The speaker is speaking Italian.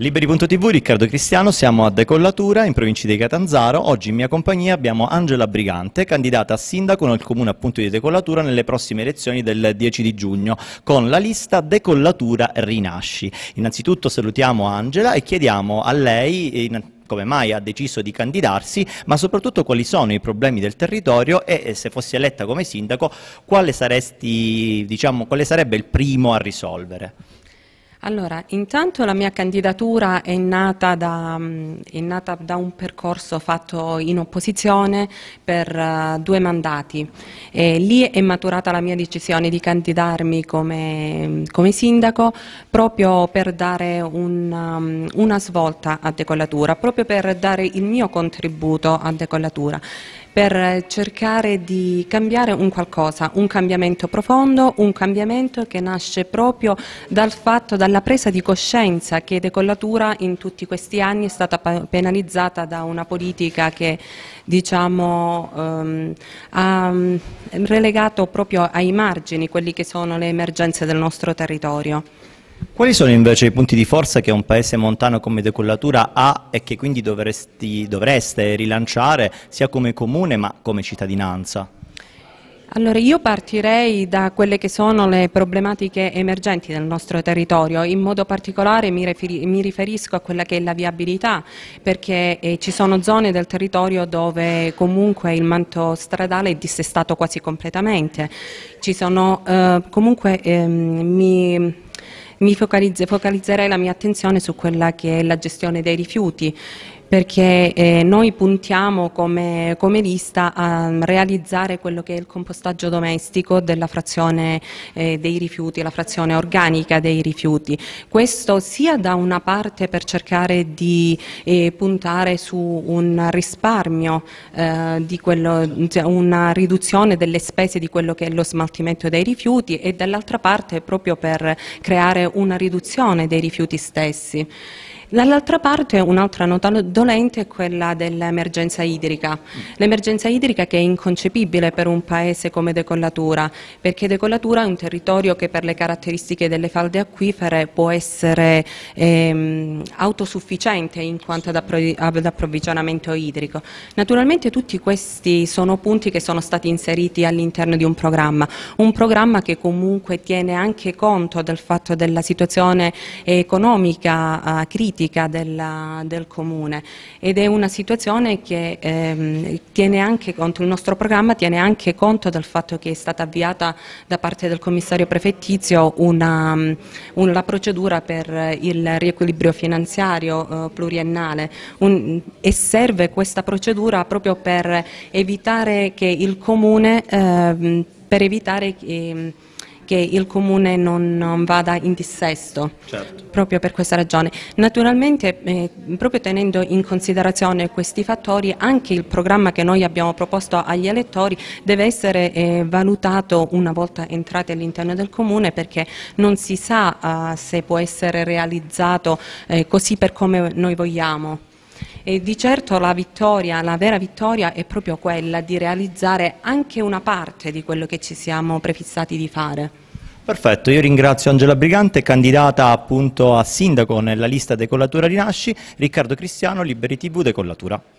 Liberi.tv, Riccardo Cristiano, siamo a Decollatura, in provincia di Catanzaro. Oggi in mia compagnia abbiamo Angela Brigante, candidata a sindaco nel comune appunto di Decollatura nelle prossime elezioni del 10 di giugno, con la lista Decollatura Rinasci. Innanzitutto salutiamo Angela e chiediamo a lei come mai ha deciso di candidarsi, ma soprattutto quali sono i problemi del territorio e se fossi eletta come sindaco, quale, saresti, diciamo, quale sarebbe il primo a risolvere? Allora, intanto la mia candidatura è nata, da, mm, è nata da, un percorso fatto in opposizione per eh, due mandati. E lì è maturata la mia decisione di candidarmi come, mm, come sindaco proprio per dare un, mm, una svolta a Decollatura, proprio per dare il mio contributo a Decollatura per cercare di cambiare un qualcosa, un cambiamento profondo, un cambiamento che nasce proprio dal fatto, dalla presa di coscienza che Decollatura in tutti questi anni è stata penalizzata da una politica che diciamo, ehm, ha ehm, relegato proprio ai margini quelli che sono le emergenze del nostro territorio. Quali sono invece i punti di forza che un paese montano come Decollatura ha e che quindi dovresti, dovreste rilanciare sia come comune ma come cittadinanza? Allora io partirei da quelle che sono le problematiche emergenti del nostro territorio, in modo particolare mi, riferisco a quella che è la viabilità, perché eh, ci sono zone del territorio dove comunque il manto stradale è dissestato quasi completamente, ci sono eh, comunque ehm, mi mi focalizzerei la mia attenzione su quella che è la gestione dei rifiuti perché eh, noi puntiamo come, come, lista a realizzare quello che è il compostaggio domestico della frazione eh, dei rifiuti, la frazione organica dei rifiuti. Questo sia da una parte per cercare di eh, puntare su un risparmio, eh, quello, cioè una riduzione delle spese di quello che è lo smaltimento dei rifiuti e dall'altra parte proprio per creare una riduzione dei rifiuti stessi. Dall'altra parte un'altra nota dolente è quella dell'emergenza idrica, l'emergenza idrica che è inconcepibile per un paese come Decollatura, perché Decollatura è un territorio che per le caratteristiche delle falde acquifere può essere ehm, autosufficiente in quanto ad approvvigionamento idrico. Naturalmente tutti questi sono punti che sono stati inseriti all'interno di un programma, un programma che comunque tiene anche conto del fatto della situazione economica eh, critica politica della, del Comune ed è una situazione che ehm, tiene anche conto, il nostro programma tiene anche conto del fatto che è stata avviata da parte del commissario prefettizio una, mm, una procedura per il riequilibrio finanziario eh, pluriennale un, e serve questa procedura proprio per evitare che il Comune, ehm, per evitare che... Eh, che il Comune non, non vada in dissesto, certo. proprio per questa ragione. Naturalmente, eh, proprio tenendo in considerazione questi fattori, anche il programma che noi abbiamo proposto agli elettori deve essere eh, valutato una volta entrati all'interno del Comune perché non si sa eh, se può essere realizzato eh, così per come noi vogliamo. E di certo la vittoria, la vera vittoria è proprio quella di realizzare anche una parte di quello che ci siamo prefissati di fare. Perfetto, io ringrazio Angela Brigante, candidata appunto a sindaco nella lista Decollatura Rinasci, Riccardo Cristiano, Liberi TV Decollatura.